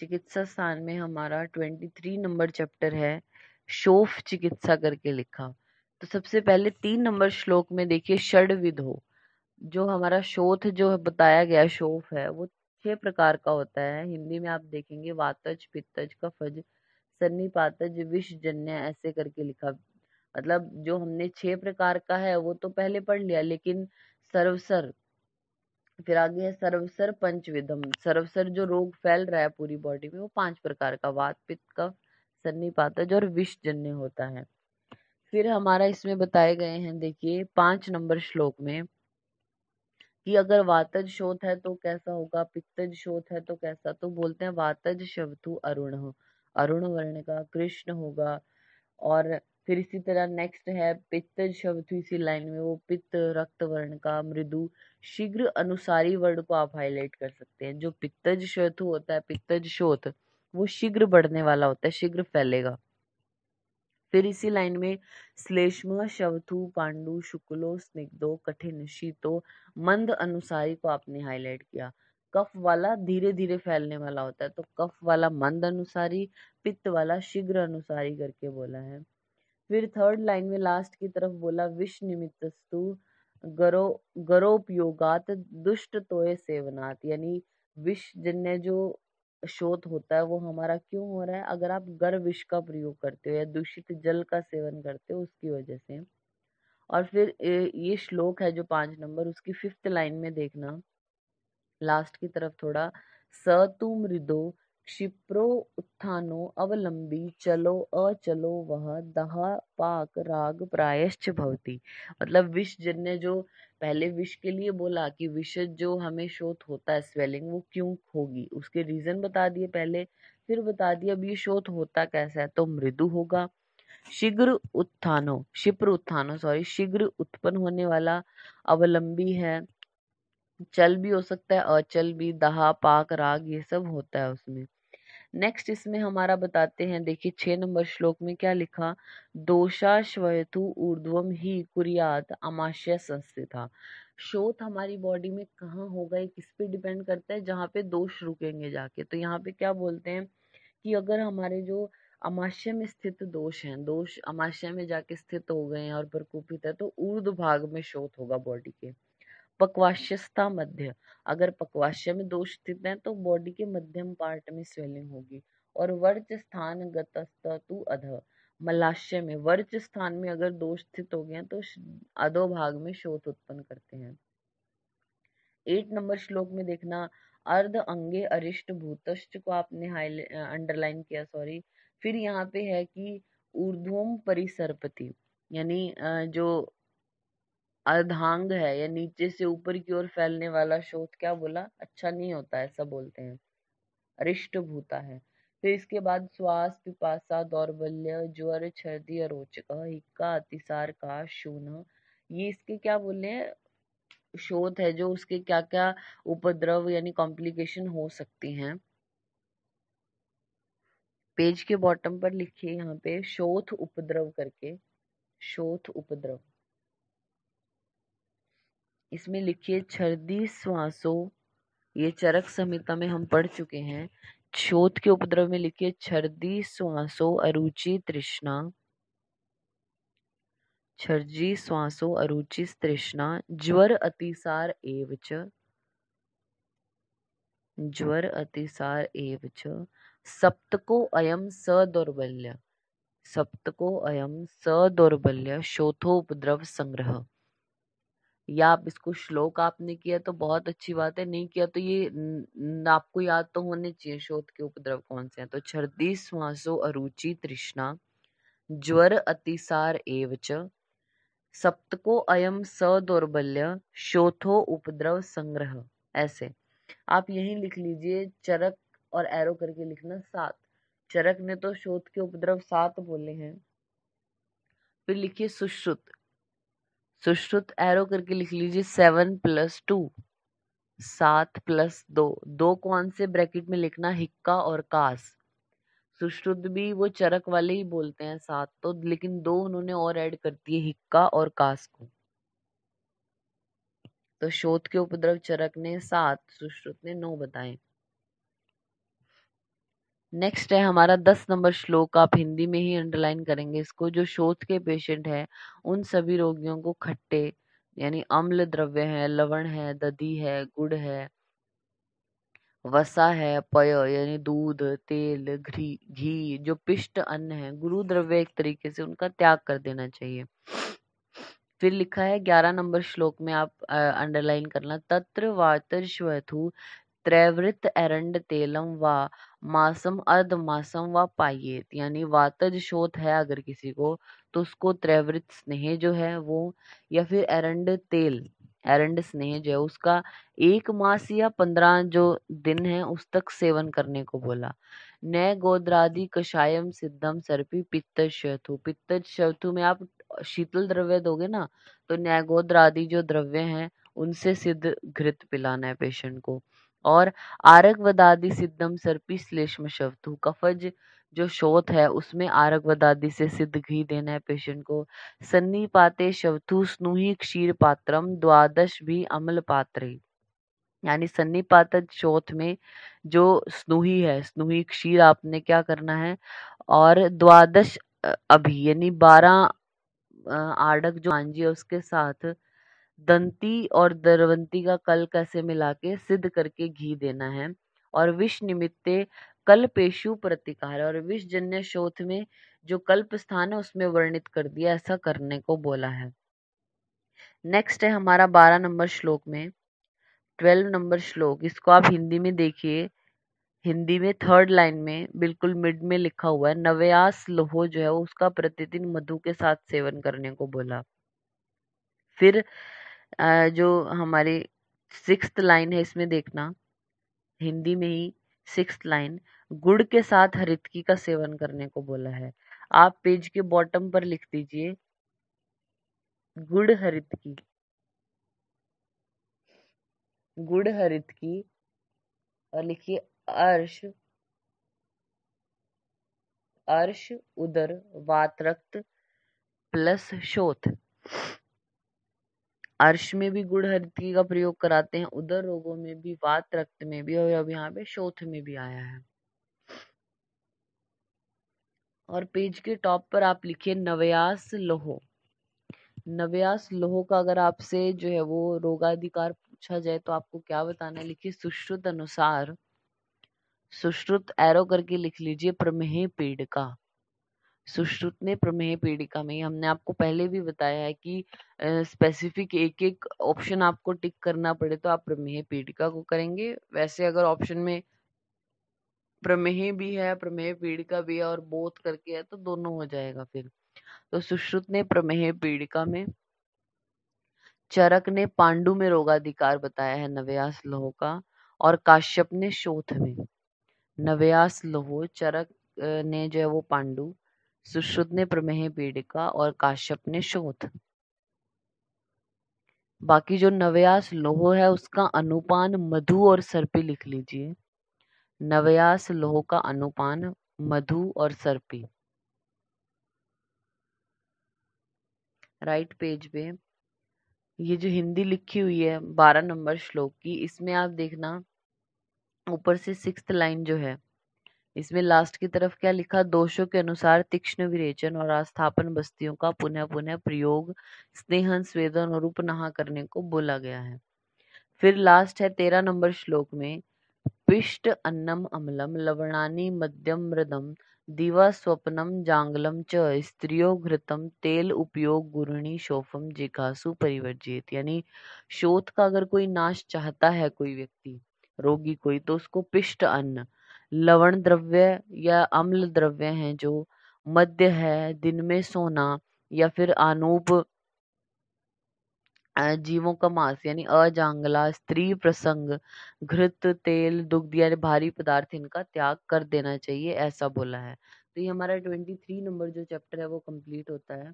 चिकित्सा स्थान में हमारा ट्वेंटी थ्री नंबर चैप्टर है शोफ चिकित्सा करके लिखा तो सबसे पहले तीन नंबर श्लोक में देखिए षड विधो जो हमारा शोथ जो बताया गया शोफ है वो छह प्रकार का होता है हिंदी में आप देखेंगे वातज पित्तज कफज सन्निपातज विषजन्य ऐसे करके लिखा मतलब जो हमने छह प्रकार का है वो तो पहले पढ़ लिया लेकिन सर्वसर फिर आगे है सर्वसर पंचविधम सर्वसर जो रोग फैल रहा है पूरी बॉडी में वो पांच प्रकार का वात पित्त कफ सन्निपातज और विषजन्य होता है फिर हमारा इसमें बताए गए हैं देखिए पांच नंबर श्लोक में कि अगर वातज शोध है तो कैसा होगा पित्तज शोध है तो कैसा तो बोलते हैं वातज शवतु अरुण अरुण वर्ण का कृष्ण होगा और फिर इसी तरह नेक्स्ट है पित्त शब्द इसी लाइन में वो पित्त रक्त वर्ण का मृदु शीघ्र अनुसारी वर्ण को आप हाईलाइट कर सकते हैं जो पित्तज शोथ होता है पित्तज शोथ वो शीघ्र बढ़ने वाला होता है शीघ्र फैलेगा फिर इसी लाइन में श्लेष्म शवथु पांडु शुक्लो स्निग्धो कठिन शीतो मंद अनुसारी को आपने हाईलाइट किया कफ वाला धीरे धीरे फैलने वाला होता है तो कफ वाला मंद अनुसारी पित्त वाला शीघ्र अनुसारी करके बोला है फिर थर्ड लाइन में लास्ट की तरफ बोला विष निमित्तस्तु गरो गरोपयोगात दुष्ट तोय सेवनात यानी विष जन्य जो शोध होता है वो हमारा क्यों हो रहा है अगर आप गर विष का प्रयोग करते हो या दूषित जल का सेवन करते हो उसकी वजह से और फिर ये श्लोक है जो पांच नंबर उसकी फिफ्थ लाइन में देखना लास्ट की तरफ थोड़ा स तुम मृदो क्षिप्रो उत्थानो अवलंबी चलो अचलो वह दहा पाक राग प्रायश्च भवति मतलब विष ने जो पहले विष के लिए बोला कि विष जो हमें शोथ होता है स्वेलिंग वो क्यों होगी उसके रीज़न बता दिए पहले फिर बता दिया अब ये शोथ होता कैसा है तो मृदु होगा शीघ्र उत्थानो क्षिप्र उत्थानो सॉरी शीघ्र उत्पन्न होने वाला अवलंबी है चल भी हो सकता है अचल भी दहा पाक राग ये सब होता है उसमें नेक्स्ट इसमें हमारा बताते हैं देखिए छह नंबर श्लोक में क्या लिखा दोषा श्वेतु ऊर्ध्वम ही कुरियात अमाशय संस्थिता शोथ हमारी बॉडी में कहाँ होगा किस पे डिपेंड करता है जहाँ पे दोष रुकेंगे जाके तो यहाँ पे क्या बोलते हैं कि अगर हमारे जो अमाशय में स्थित दोष हैं दोष अमाशय में जाके स्थित हो गए हैं और प्रकोपित है तो ऊर्ध भाग में शोथ होगा बॉडी के पक्वाशस्था मध्य अगर पकवाश्य में दोष स्थित है तो बॉडी के मध्यम पार्ट में स्वेलिंग होगी और वर्च स्थान गतस्तु अध मलाशय में वर्च स्थान में अगर दोष स्थित हो गया तो अधो भाग में शोथ उत्पन्न करते हैं एट नंबर श्लोक में देखना अर्ध अंगे अरिष्ट भूतश्च को आपने अंडरलाइन किया सॉरी फिर यहाँ पे है कि ऊर्ध्वम परिसरपति यानी जो अर्धांग है या नीचे से ऊपर की ओर फैलने वाला शोथ क्या बोला अच्छा नहीं होता ऐसा बोलते हैं अरिष्ट भूता है फिर इसके बाद श्वास पिपासा दौर्बल्य ज्वर छर्दी अरोचक हिक्का अतिसार का शून ये इसके क्या बोले शोध है जो उसके क्या क्या उपद्रव यानी कॉम्प्लिकेशन हो सकती हैं पेज के बॉटम पर लिखिए यहाँ पे शोथ उपद्रव करके शोथ उपद्रव इसमें लिखिए छर्दी श्वासो ये चरक संहिता में हम पढ़ चुके हैं शोध के उपद्रव में लिखिए छर्दी श्वासो अरुचि तृष्णा छर्जी श्वासो अरुचि तृष्णा ज्वर अतिसार एव च ज्वर अतिसार एव च सप्तको अयम स दौर्बल्य सप्तको अयम स दौर्बल्य उपद्रव संग्रह या आप इसको श्लोक आपने किया तो बहुत अच्छी बात है नहीं किया तो ये न, आपको याद तो होने चाहिए शोध के उपद्रव कौन से हैं तो छर्दी श्वासो अरुचि तृष्णा ज्वर अतिसार एवच सप्तको अयम स दौर्बल्य शोथो उपद्रव संग्रह ऐसे आप यही लिख लीजिए चरक और एरो करके लिखना सात चरक ने तो शोध के उपद्रव सात बोले हैं फिर लिखिए सुश्रुत सुश्रुत एरो करके लिख लीजिए सेवन प्लस टू सात प्लस दो दो कौन से ब्रैकेट में लिखना हिक्का और कास सुश्रुत भी वो चरक वाले ही बोलते हैं सात तो लेकिन दो उन्होंने और ऐड कर दिए हिक्का और कास को तो शोध के उपद्रव चरक ने सात सुश्रुत ने नौ बताए नेक्स्ट है हमारा दस नंबर श्लोक आप हिंदी में ही अंडरलाइन करेंगे इसको जो शोध के पेशेंट है उन सभी रोगियों को खट्टे यानी अम्ल द्रव्य है लवण है दधी है गुड़ है वसा है पय यानी दूध तेल घी घी जो पिष्ट अन्न है गुरु द्रव्य एक तरीके से उनका त्याग कर देना चाहिए फिर लिखा है ग्यारह नंबर श्लोक में आप अंडरलाइन करना तत्र वातर्श्वथु त्रैवृत एरंड तेलम व मासम अर्ध मासम व पायेत यानी वातज शोथ है अगर किसी को तो उसको त्रैवृत स्नेह जो है वो या फिर एरंड तेल एरंड स्नेह जो है उसका एक मास या पंद्रह जो दिन है उस तक सेवन करने को बोला नय गोद्रादि कषायम सिद्धम सर्पी पित्त शथु पित्त शथु में आप शीतल द्रव्य दोगे ना तो नैगोद्र आदि जो द्रव्य हैं उनसे सिद्ध घृत पिलाना है पेशेंट को और आरकवदादि सिद्धम सर्पी श्लेष्म शवतु कफज जो शोथ है उसमें आरकवदादि से सिद्ध घी देना है पेशेंट को सन्नी पाते शवतु स्नुही क्षीर पात्रम द्वादश भी अमल पात्र यानी सन्नी पातज शोथ में जो स्नुही है स्नुही क्षीर आपने क्या करना है और द्वादश अभी यानी बारह आड़क जो आंजी है उसके साथ दंती और दरवंती का कल कैसे मिला के सिद्ध करके घी देना है और विष निमित्ते पेशु प्रतिकार और विष जन्य शोथ में जो कल्प स्थान है उसमें वर्णित कर दिया ऐसा करने को बोला है नेक्स्ट है हमारा बारह नंबर श्लोक में ट्वेल्व नंबर श्लोक इसको आप हिंदी में देखिए हिंदी में थर्ड लाइन में बिल्कुल मिड में लिखा हुआ है नवयास लोहो जो है उसका प्रतिदिन मधु के साथ सेवन करने को बोला फिर जो हमारे सिक्स लाइन है इसमें देखना हिंदी में ही सिक्स लाइन गुड़ के साथ हरितकी का सेवन करने को बोला है आप पेज के बॉटम पर लिख दीजिए गुड़ हरितकी गुड़ हरितकी और लिखिए अर्श अर्श उदर वातरक्त प्लस शोथ अर्श में भी गुड़ हल्दी का प्रयोग कराते हैं उधर रोगों में भी वात रक्त में भी और अब यहाँ पे शोथ में भी आया है और पेज के टॉप पर आप लिखिए नवयास लोहो नवयास लोहो का अगर आपसे जो है वो रोगाधिकार पूछा जाए तो आपको क्या बताना है लिखिए सुश्रुत अनुसार सुश्रुत एरो करके लिख लीजिए प्रमेह पेड़ का सुश्रुत ने प्रमेय पीड़िका में हमने आपको पहले भी बताया है कि स्पेसिफिक एक एक ऑप्शन आपको टिक करना पड़े तो आप प्रमेय पीड़िका को करेंगे वैसे अगर ऑप्शन में प्रमेह भी है प्रमेह पीड़िका भी है और बोध करके है तो दोनों हो जाएगा फिर तो सुश्रुत ने प्रमेह पीड़िका में चरक ने पांडु में रोगाधिकार बताया है नव्यास लोह का और काश्यप ने शोथ में नव्यास लोह चरक ने जो है वो पांडु सुश्रुत ने प्रमेह पीड़िका और काश्यप ने शोध बाकी जो नवयास लोह है उसका अनुपान मधु और सर्पी लिख लीजिए नवयास लोह का अनुपान मधु और सर्पी राइट पेज पे ये जो हिंदी लिखी हुई है बारह नंबर श्लोक की इसमें आप देखना ऊपर से सिक्स लाइन जो है इसमें लास्ट की तरफ क्या लिखा दोषों के अनुसार तीक्ष्ण विरेचन और आस्थापन बस्तियों का पुनः पुनः प्रयोग स्नेहन स्वेदन और उपनाहा करने को बोला गया है फिर लास्ट है तेरह नंबर श्लोक में पिष्ट अन्नम अम्लम लवणानी मध्यम मृदम दिवा स्वप्नम जांगलम च स्त्रियो घृतम तेल उपयोग गुरुणी शोफम जिकासु परिवर्जित यानी शोध का अगर कोई नाश चाहता है कोई व्यक्ति रोगी कोई तो उसको पिष्ट अन्न लवण द्रव्य या अम्ल द्रव्य हैं जो मध्य है दिन में सोना या फिर अनूप जीवों का मांस यानी अजांगला स्त्री प्रसंग घृत तेल दुग्ध यानी भारी पदार्थ इनका त्याग कर देना चाहिए ऐसा बोला है तो ये हमारा ट्वेंटी थ्री नंबर जो चैप्टर है वो कंप्लीट होता है